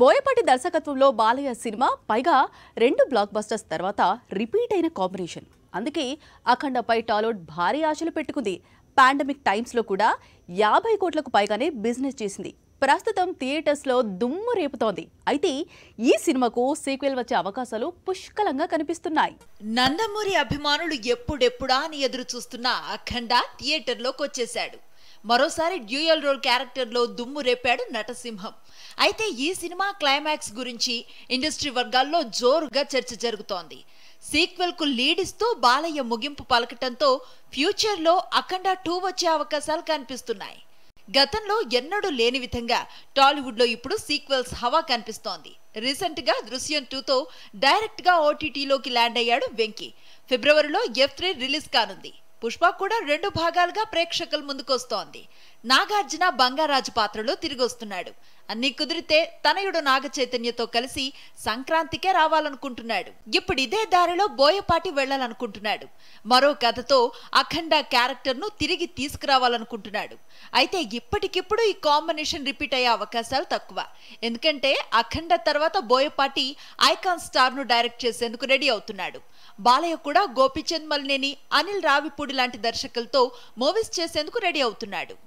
బోయపాటి దర్శకత్వంలో బాలయ్య సినిమా పైగా రెండు బ్లాక్ బస్టర్స్ తర్వాత రిపీట్ అయిన కాంబినేషన్ అందుకే అఖండపై టాలీవుడ్ భారీ ఆశలు పెట్టుకుంది పాండమిక్ టైమ్స్లో కూడా యాభై కోట్లకు పైగానే బిజినెస్ చేసింది ప్రస్తుతం థియేటర్స్లో దుమ్ము రేపుతోంది అయితే ఈ సినిమాకు సీక్వెల్ వచ్చే అవకాశాలు పుష్కలంగా కనిపిస్తున్నాయి నందమూరి అభిమానులు ఎప్పుడెప్పుడా అని ఎదురు చూస్తున్న అఖండ థియేటర్లోకి వచ్చేశాడు మరోసారి డ్యూయల్ రోల్ క్యారెక్టర్లో దుమ్ము రేపాడు నటసింహం అయితే ఈ సినిమా క్లైమాక్స్ గురించి ఇండస్ట్రీ వర్గాల్లో జోరుగా చర్చ జరుగుతోంది కు లీడ్ ఇస్తూ బాలయ్య ముగింపు పలకటంతో ఫ్యూచర్లో అఖండ టూ వచ్చే అవకాశాలు కనిపిస్తున్నాయి గతంలో ఎన్నడూ లేని విధంగా టాలీవుడ్లో ఇప్పుడు సీక్వెల్స్ హవా కనిపిస్తోంది రీసెంట్గా దృశ్యం టూతో డైరెక్ట్గా ఓటీటీలోకి ల్యాండ్ అయ్యాడు వెంకీ ఫిబ్రవరిలో ఎఫ్ త్రీ రిలీజ్ కానుంది పుష్ప కూడా రెండు భాగాలుగా ప్రేక్షకుల ముందుకొస్తోంది నాగార్జున బంగారాజు పాత్రలో తిరిగొస్తున్నాడు అన్ని కుదిరితే తనయుడు నాగ చైతన్యతో కలిసి సంక్రాంతికే రావాలనుకుంటున్నాడు ఇప్పుడు ఇదే దారిలో బోయపాటి వెళ్లాలనుకుంటున్నాడు మరో కథతో అఖండ క్యారెక్టర్ ను తిరిగి తీసుకురావాలనుకుంటున్నాడు అయితే ఇప్పటికిప్పుడు ఈ కాంబినేషన్ రిపీట్ అయ్యే అవకాశాలు తక్కువ ఎందుకంటే అఖండ తర్వాత బోయపాటి ఐకాన్ స్టార్ ను డైరెక్ట్ చేసేందుకు రెడీ అవుతున్నాడు బాలయ్య కూడా గోపిచంద్ మలినేని అనిల్ రావిపూడి లాంటి దర్శకులతో మూవీస్ చేసేందుకు రెడీ అవుతున్నాడు